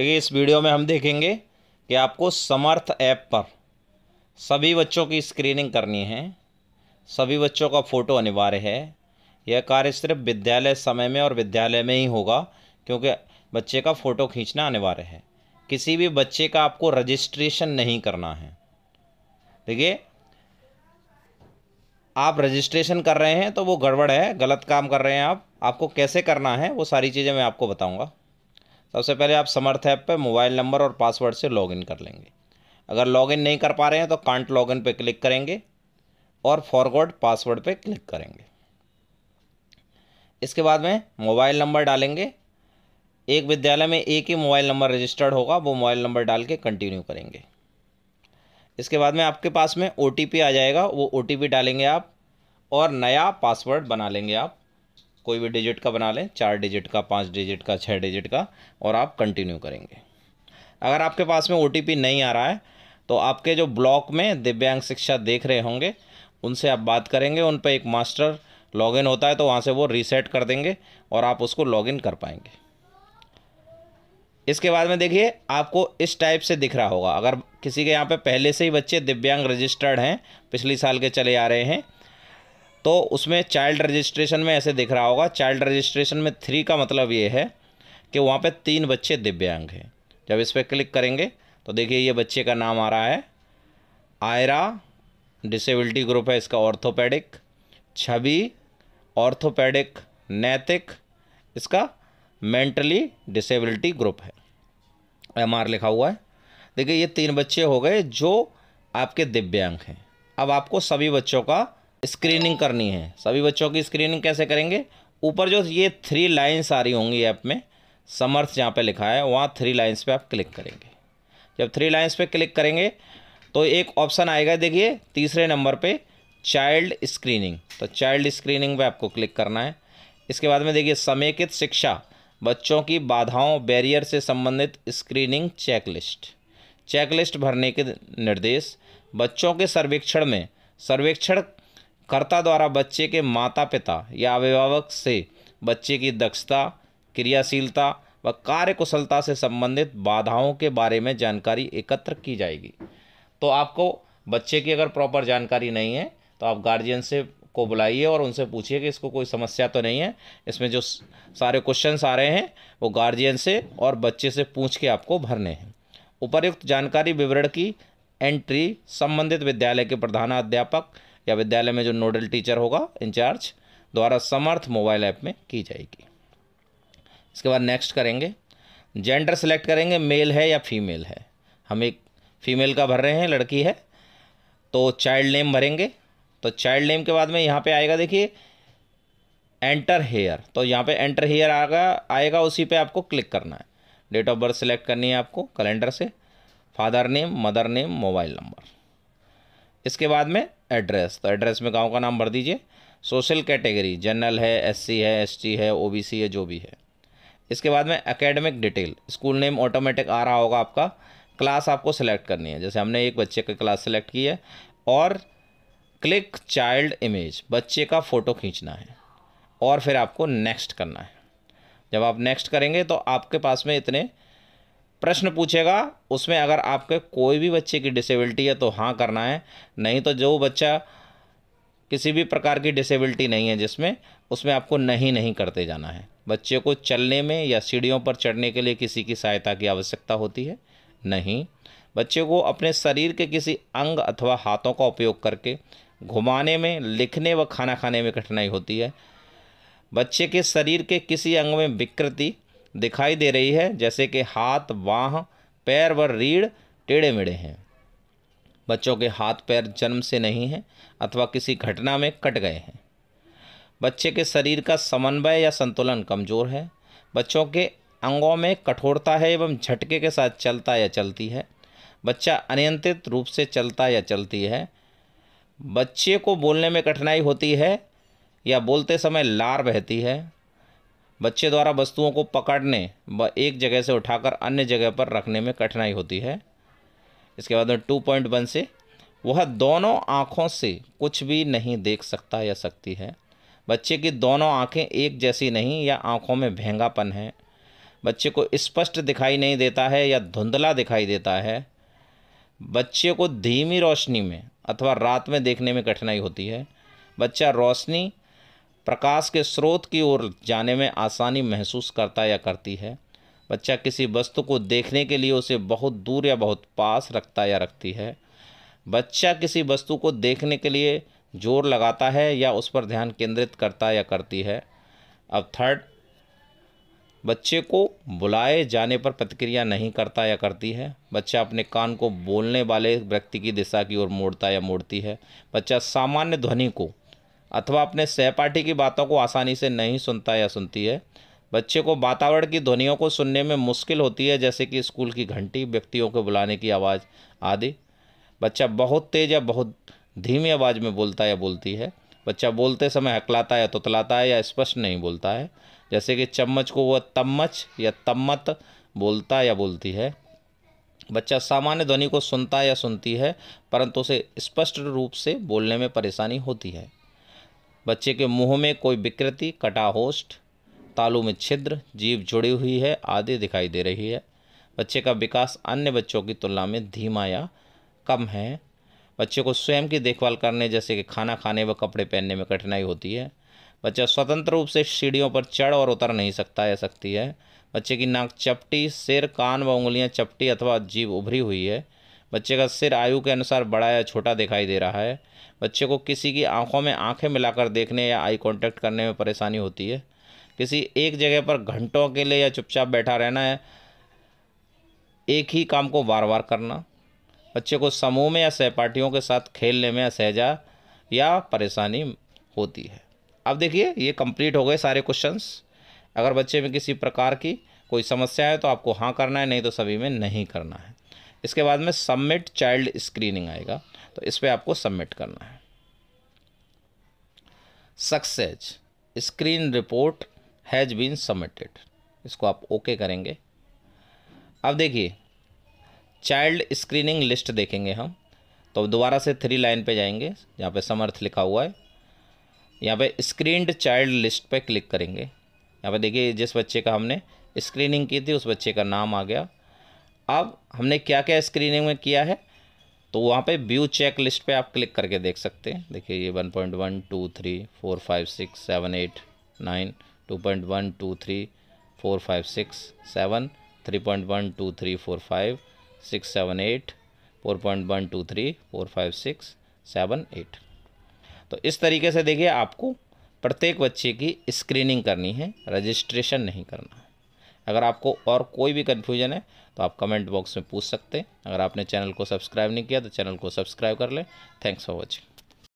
देखिए इस वीडियो में हम देखेंगे कि आपको समर्थ ऐप पर सभी बच्चों की स्क्रीनिंग करनी है सभी बच्चों का फ़ोटो अनिवार्य है यह कार्य सिर्फ विद्यालय समय में और विद्यालय में ही होगा क्योंकि बच्चे का फ़ोटो खींचना अनिवार्य है किसी भी बच्चे का आपको रजिस्ट्रेशन नहीं करना है देखिए आप रजिस्ट्रेशन कर रहे हैं तो वो गड़बड़ है गलत काम कर रहे हैं आप आपको कैसे करना है वो सारी चीज़ें मैं आपको बताऊंगा सबसे पहले आप समर्थ ऐप पर मोबाइल नंबर और पासवर्ड से लॉगिन कर लेंगे अगर लॉगिन नहीं कर पा रहे हैं तो कांट लॉगिन पर क्लिक करेंगे और फॉरवर्ड पासवर्ड पर क्लिक करेंगे इसके बाद में मोबाइल नंबर डालेंगे एक विद्यालय में एक ही मोबाइल नंबर रजिस्टर्ड होगा वो मोबाइल नंबर डाल के कंटिन्यू करेंगे इसके बाद में आपके पास में ओ आ जाएगा वो ओ डालेंगे आप और नया पासवर्ड बना लेंगे आप कोई भी डिजिट का बना लें चार डिजिट का पाँच डिजिट का छः डिजिट का और आप कंटिन्यू करेंगे अगर आपके पास में ओ नहीं आ रहा है तो आपके जो ब्लॉक में दिव्यांग शिक्षा देख रहे होंगे उनसे आप बात करेंगे उन पर एक मास्टर लॉगिन होता है तो वहाँ से वो रीसेट कर देंगे और आप उसको लॉगिन कर पाएंगे इसके बाद में देखिए आपको इस टाइप से दिख रहा होगा अगर किसी के यहाँ पे पहले से ही बच्चे दिव्यांग रजिस्टर्ड हैं पिछले साल के चले आ रहे हैं तो उसमें चाइल्ड रजिस्ट्रेशन में ऐसे दिख रहा होगा चाइल्ड रजिस्ट्रेशन में थ्री का मतलब ये है कि वहाँ पे तीन बच्चे दिव्यांग हैं जब इस पर क्लिक करेंगे तो देखिए ये बच्चे का नाम आ रहा है आयरा डिसेबिलिटी ग्रुप है इसका ऑर्थोपेडिक छवि ऑर्थोपेडिक नैतिक इसका मेंटली डिसेबिलिटी ग्रुप है एम लिखा हुआ है देखिए ये तीन बच्चे हो गए जो आपके दिव्यांग हैं अब आपको सभी बच्चों का स्क्रीनिंग करनी है सभी बच्चों की स्क्रीनिंग कैसे करेंगे ऊपर जो ये थ्री लाइन्स आ रही होंगी ऐप में समर्थ जहाँ पे लिखा है वहाँ थ्री लाइन्स पे आप क्लिक करेंगे जब थ्री लाइन्स पे क्लिक करेंगे तो एक ऑप्शन आएगा देखिए तीसरे नंबर पे चाइल्ड स्क्रीनिंग तो चाइल्ड स्क्रीनिंग पे आपको क्लिक करना है इसके बाद में देखिए समेकित शिक्षा बच्चों की बाधाओं बैरियर से संबंधित स्क्रीनिंग चेकलिस्ट चेकलिस्ट भरने के निर्देश बच्चों के सर्वेक्षण में सर्वेक्षण कर्ता द्वारा बच्चे के माता पिता या अभिभावक से बच्चे की दक्षता क्रियाशीलता व कार्य कुशलता से संबंधित बाधाओं के बारे में जानकारी एकत्र की जाएगी तो आपको बच्चे की अगर प्रॉपर जानकारी नहीं है तो आप गार्जियन से को बुलाइए और उनसे पूछिए कि इसको कोई समस्या तो नहीं है इसमें जो सारे क्वेश्चन आ रहे हैं वो गार्जियन से और बच्चे से पूछ के आपको भरने हैं उपर्युक्त जानकारी विवरण की एंट्री संबंधित विद्यालय के प्रधानाध्यापक या विद्यालय में जो नोडल टीचर होगा इंचार्ज द्वारा समर्थ मोबाइल ऐप में की जाएगी इसके बाद नेक्स्ट करेंगे जेंडर सेलेक्ट करेंगे मेल है या फीमेल है हम एक फीमेल का भर रहे हैं लड़की है तो चाइल्ड नेम भरेंगे तो चाइल्ड नेम के बाद में यहाँ पे आएगा देखिए एंटर हेयर तो यहाँ पे एंटर हेयर आएगा आएगा उसी पे आपको क्लिक करना है डेट ऑफ बर्थ सेलेक्ट करनी है आपको कैलेंडर से father name mother name mobile number इसके बाद में एड्रेस तो एड्रेस में गांव का नाम भर दीजिए सोशल कैटेगरी जनरल है एससी है एसटी है ओबीसी है जो भी है इसके बाद में academic detail school name automatic आ रहा होगा आपका क्लास आपको सेलेक्ट करनी है जैसे हमने एक बच्चे का क्लास सेलेक्ट की है और क्लिक चाइल्ड इमेज बच्चे का फ़ोटो खींचना है और फिर आपको नेक्स्ट करना है जब आप नेक्स्ट करेंगे तो आपके पास में इतने प्रश्न पूछेगा उसमें अगर आपके कोई भी बच्चे की डिसेबिलिटी है तो हाँ करना है नहीं तो जो बच्चा किसी भी प्रकार की डिसेबिलिटी नहीं है जिसमें उसमें आपको नहीं नहीं करते जाना है बच्चे को चलने में या सीढ़ियों पर चढ़ने के लिए किसी की सहायता की आवश्यकता होती है नहीं बच्चे को अपने शरीर के किसी अंग अथवा हाथों का उपयोग करके घुमाने में लिखने व खाना खाने में कठिनाई होती है बच्चे के शरीर के किसी अंग में विकृति दिखाई दे रही है जैसे कि हाथ बाह पैर व रीढ़ टेढ़े मेढ़े हैं बच्चों के हाथ पैर जन्म से नहीं हैं अथवा किसी घटना में कट गए हैं बच्चे के शरीर का समन्वय या संतुलन कमज़ोर है बच्चों के अंगों में कठोरता है एवं झटके के साथ चलता या चलती है बच्चा अनियंत्रित रूप से चलता या चलती है बच्चे को बोलने में कठिनाई होती है या बोलते समय लार बहती है बच्चे द्वारा वस्तुओं को पकड़ने व एक जगह से उठाकर अन्य जगह पर रखने में कठिनाई होती है इसके बाद में टू पॉइंट वन से वह दोनों आँखों से कुछ भी नहीं देख सकता या सकती है बच्चे की दोनों आँखें एक जैसी नहीं या आँखों में भेंगापन है बच्चे को स्पष्ट दिखाई नहीं देता है या धुंधला दिखाई देता है बच्चे को धीमी रोशनी में अथवा रात में देखने में कठिनाई होती है बच्चा रोशनी प्रकाश के स्रोत की ओर जाने में आसानी महसूस करता या करती है बच्चा किसी वस्तु को देखने के लिए उसे बहुत दूर या बहुत पास रखता या रखती है बच्चा किसी वस्तु को देखने के लिए जोर लगाता है या उस पर ध्यान केंद्रित करता या करती है अब थर्ड बच्चे को बुलाए जाने पर प्रतिक्रिया नहीं करता या करती है बच्चा अपने कान को बोलने वाले व्यक्ति की दिशा की ओर मोड़ता या मोड़ती है बच्चा सामान्य ध्वनि को अथवा अपने सहपाठी की बातों को आसानी से नहीं सुनता या सुनती है बच्चे को वातावरण की ध्वनियों को सुनने में मुश्किल होती है जैसे कि स्कूल की घंटी व्यक्तियों को बुलाने की आवाज़ आदि बच्चा बहुत तेज़ या बहुत धीमी आवाज़ में बोलता या बोलती है बच्चा बोलते समय हकलाता या तुतलाता है या स्पष्ट नहीं बोलता है जैसे कि चम्मच को वह तम्मच या तम्मत बोलता या बोलती है बच्चा सामान्य ध्वनि को सुनता या सुनती है परंतु उसे स्पष्ट रूप से बोलने में परेशानी होती है बच्चे के मुंह में कोई विकृति कटा होस्ट तालू में छिद्र जीव जुड़ी हुई है आदि दिखाई दे रही है बच्चे का विकास अन्य बच्चों की तुलना में धीमा या कम है बच्चे को स्वयं की देखभाल करने जैसे कि खाना खाने व कपड़े पहनने में कठिनाई होती है बच्चा स्वतंत्र रूप से सीढ़ियों पर चढ़ और उतर नहीं सकता या सकती है बच्चे की नाक चपटी सिर कान व उंगलियां चपटी अथवा जीव उभरी हुई है बच्चे का सिर आयु के अनुसार बड़ा या छोटा दिखाई दे रहा है बच्चे को किसी की आंखों में आंखें मिलाकर देखने या आई कांटेक्ट करने में परेशानी होती है किसी एक जगह पर घंटों के लिए या चुपचाप बैठा रहना है एक ही काम को बार बार करना बच्चे को समूह में या सहपाठियों के साथ खेलने में असहजा या परेशानी होती है अब देखिए ये कंप्लीट हो गए सारे क्वेश्चंस अगर बच्चे में किसी प्रकार की कोई समस्या है तो आपको हाँ करना है नहीं तो सभी में नहीं करना है इसके बाद में सबमिट चाइल्ड स्क्रीनिंग आएगा तो इस पर आपको सबमिट करना है success screen report has been submitted इसको आप ओके करेंगे अब देखिए चाइल्ड स्क्रीनिंग लिस्ट देखेंगे हम तो दोबारा से थ्री लाइन पे जाएंगे यहाँ पे समर्थ लिखा हुआ है यहाँ पे स्क्रीनड चाइल्ड लिस्ट पे क्लिक करेंगे यहाँ पे देखिए जिस बच्चे का हमने स्क्रीनिंग की थी उस बच्चे का नाम आ गया अब हमने क्या क्या स्क्रीनिंग में किया है तो वहाँ पे व्यू चेक लिस्ट पे आप क्लिक करके देख सकते हैं देखिए ये one point one two three four five six seven eight nine two point one two three four five six seven three point one two three four five six seven eight four point one two three four five six seven eight तो इस तरीके से देखिए आपको प्रत्येक बच्चे की screening करनी है रजिस्ट्रेशन नहीं करना है अगर आपको और कोई भी कन्फ्यूजन है तो आप कमेंट बॉक्स में पूछ सकते हैं अगर आपने चैनल को सब्सक्राइब नहीं किया तो चैनल को सब्सक्राइब कर लें थैंक्स फॉर वॉचिंग